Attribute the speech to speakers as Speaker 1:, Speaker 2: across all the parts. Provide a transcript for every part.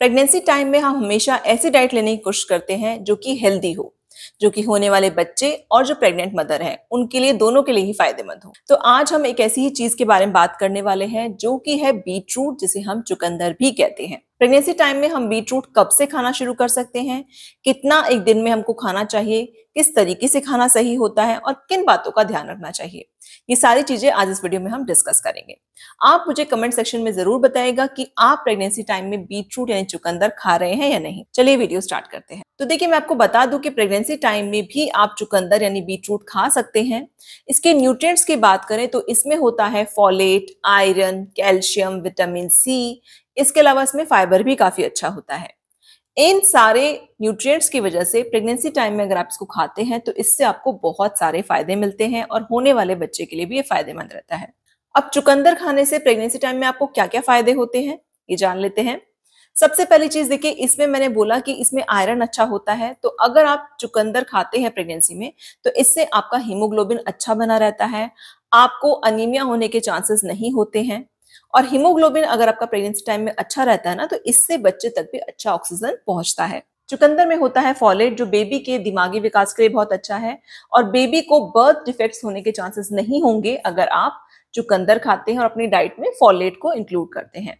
Speaker 1: pregnancy time में हम हमेशा ऐसी डाइट लेने की कोशिश करते हैं जो कि हेल्दी हो जो कि होने वाले बच्चे और जो प्रेग्नेंट मदर हैं उनके लिए दोनों के लिए ही फायदेमंद हो तो आज हम एक ऐसी ही चीज के बारे में बात करने वाले हैं जो कि है बीटरूट जिसे हम चुकंदर भी कहते हैं प्रेगनेंसी टाइम में हम बीटरूट कब से खाना शुरू कर सकते हैं कितना एक दिन में हमको खाना चाहिए किस तरीके से खाना सही होता है और किन बातों का ध्यान रखना चाहिए ये सारी चीजें आज इस वीडियो में हम डिस्कस करेंगे आप मुझे कमेंट सेक्शन में जरूर बताएगा कि आप प्रेगनेंसी टाइम में बीट रूट यानी चुकंदर खा रहे हैं या नहीं चलिए वीडियो स्टार्ट करते हैं तो देखिए मैं आपको बता दूं कि प्रेगनेंसी टाइम में भी आप चुकंदर यानी बीट रूट खा सकते हैं इसके न्यूट्रिएंट्स की बात करें तो इसमें होता है folate iron calcium vitamin C इसके अलावा इसमें फाइबर भी काफी अच्छा होता है इन सारे न्यूट्रिएंट्स की वजह से प्रेगनेंसी टाइम में अगर आप इसको खाते हैं तो इससे आपको बहुत सारे फायदे मिलते हैं और होने वाले बच्चे के लिए भी ये फायदेमंद रहता है अब चुकंदर खाने से प्रेगनेंसी टाइम में आपको क्या क्या फायदे होते हैं ये जान लेते हैं सबसे पहली चीज देखिए इसमें मैंने बोला कि इसमें आयरन अच्छा होता है तो अगर आप चुकंदर खाते हैं प्रेगनेंसी में तो इससे आपका हीमोग्लोबिन अच्छा बना रहता है आपको अनीमिया होने के चांसेस नहीं होते हैं और हीमोग्लोबिन अगर आपका प्रेगनेंसी टाइम में अच्छा रहता है ना तो इससे बच्चे तक भी अच्छा ऑक्सीजन पहुंचता है चुकंदर में होता है फॉलेट जो बेबी के दिमागी विकास के लिए बहुत अच्छा है और बेबी को बर्थ डिफेक्ट्स होने के चांसेस नहीं होंगे अगर आप चुकंदर खाते हैं और अपनी डाइट में फॉलेट को इंक्लूड करते हैं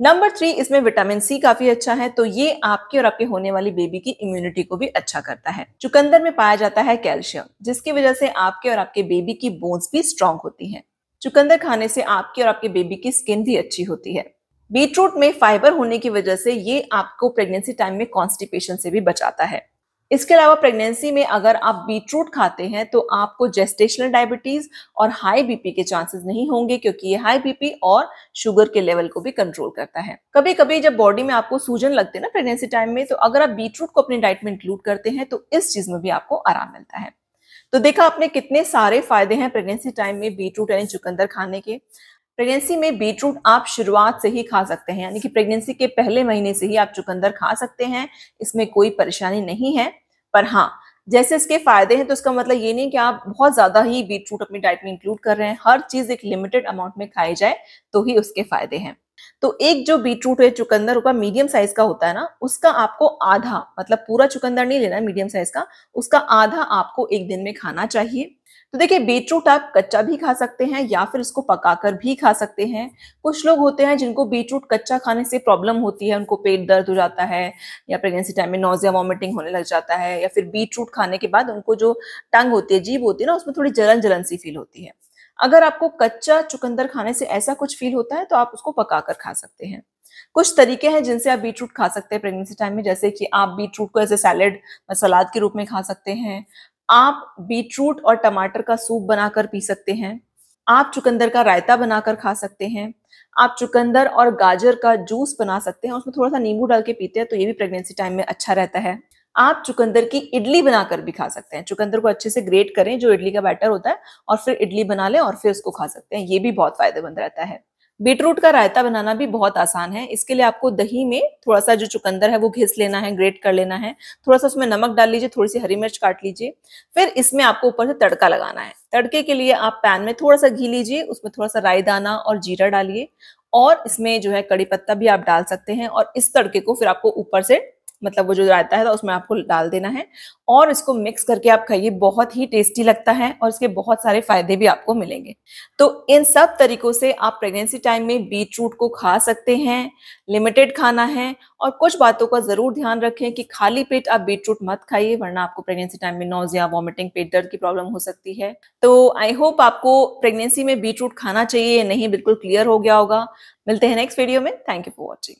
Speaker 1: नंबर थ्री इसमें विटामिन सी काफी अच्छा है तो ये आपके और आपके होने वाली बेबी की इम्यूनिटी को भी अच्छा करता है चुकंदर में पाया जाता है कैल्शियम जिसकी वजह से आपके और आपके बेबी की बोन्स भी स्ट्रांग होती हैं चुकंदर खाने से आपकी और आपके बेबी की स्किन भी अच्छी होती है बीटरूट में फाइबर होने की वजह से ये आपको प्रेगनेंसी टाइम में कॉन्स्टिपेशन से भी बचाता है इसके अलावा प्रेगनेंसी में अगर आप बीटरूट खाते हैं तो आपको जेस्टेशनल डायबिटीज और हाई बीपी के चांसेस नहीं होंगे क्योंकि ये हाई बीपी और शुगर के लेवल को भी कंट्रोल करता है कभी कभी जब बॉडी में आपको सूजन लगते हैं ना प्रेगनेंसी टाइम में तो अगर आप बीटरूट को अपनी डाइट में इंक्लूड करते हैं तो इस चीज में भी आपको आराम मिलता है तो देखा आपने कितने सारे फायदे हैं प्रेगनेंसी टाइम में बीटरूट यानी चुकंदर खाने के प्रेगनेंसी में बीटरूट आप शुरुआत से ही खा सकते हैं यानी कि प्रेगनेंसी के पहले महीने से ही आप चुकंदर खा सकते हैं इसमें कोई परेशानी नहीं है पर हाँ जैसे इसके फायदे हैं तो इसका मतलब ये नहीं कि आप बहुत ज्यादा ही बीटरूट अपनी डाइट में इंक्लूड कर रहे हैं हर चीज एक लिमिटेड अमाउंट में खाई जाए तो ही उसके फायदे हैं तो एक जो बीटरूट है चुकंदर का मीडियम साइज का होता है ना उसका आपको आधा मतलब पूरा चुकंदर नहीं लेना मीडियम साइज का उसका आधा आपको एक दिन में खाना चाहिए तो देखिए बीटरूट आप कच्चा भी खा सकते हैं या फिर उसको पकाकर भी खा सकते हैं कुछ लोग होते हैं जिनको बीटरूट कच्चा खाने से प्रॉब्लम होती है उनको पेट दर्द हो जाता है या प्रेगनेंसी टाइम में नोजिया वॉमिटिंग होने लग जाता है या फिर बीटरूट खाने के बाद उनको जो टंग होती है जीभ होती है ना उसमें थोड़ी जलन जलन सी फील होती है अगर आपको कच्चा चुकंदर खाने से ऐसा कुछ फील होता है तो आप उसको पकाकर खा सकते हैं कुछ तरीके हैं जिनसे आप बीटरूट खा सकते हैं प्रेगनेंसी टाइम में जैसे कि आप बीटरूट को ऐसे सैलेड सलाद के रूप में खा सकते हैं आप बीटरूट और टमाटर का सूप बनाकर पी सकते हैं आप चुकंदर का रायता बनाकर खा सकते हैं आप चुकंदर और गाजर का जूस बना सकते हैं उसमें थोड़ा सा नींबू डाल के पीते हैं तो ये भी प्रेगनेंसी टाइम में अच्छा रहता है आप चुकंदर की इडली बनाकर भी खा सकते हैं चुकंदर को अच्छे से ग्रेट करें जो इडली का बैटर होता है और फिर इडली बना लें और फिर उसको खा सकते हैं ये भी बहुत फायदेमंद रहता है बीटरूट का रायता बनाना भी बहुत आसान है इसके लिए आपको दही में थोड़ा सा जो चुकंदर है वो घिस लेना है ग्रेट कर लेना है थोड़ा सा उसमें नमक डाल लीजिए थोड़ी सी हरी मिर्च काट लीजिए फिर इसमें आपको ऊपर से तड़का लगाना है तड़के के लिए आप पैन में थोड़ा सा घी लीजिए उसमें थोड़ा सा राई दाना और जीरा डालिए और इसमें जो है कड़ी पत्ता भी आप डाल सकते हैं और इस तड़के को फिर आपको ऊपर से मतलब वो जो रायता है तो उसमें आपको डाल देना है और इसको मिक्स करके आप खाइए बहुत ही टेस्टी लगता है और इसके बहुत सारे फायदे भी आपको मिलेंगे तो इन सब तरीकों से आप प्रेगनेंसी टाइम में बीट रूट को खा सकते हैं लिमिटेड खाना है और कुछ बातों का ज़रूर ध्यान रखें कि खाली पेट आप बीट रूट मत खाइए वरना आपको प्रेगनेंसी टाइम में नोजिया वॉमिटिंग पेट दर्द की प्रॉब्लम हो सकती है तो आई होप आपको प्रेगनेंसी में बीट रूट खाना चाहिए नहीं बिल्कुल क्लियर हो गया होगा मिलते हैं नेक्स्ट वीडियो में थैंक यू फॉर वॉचिंग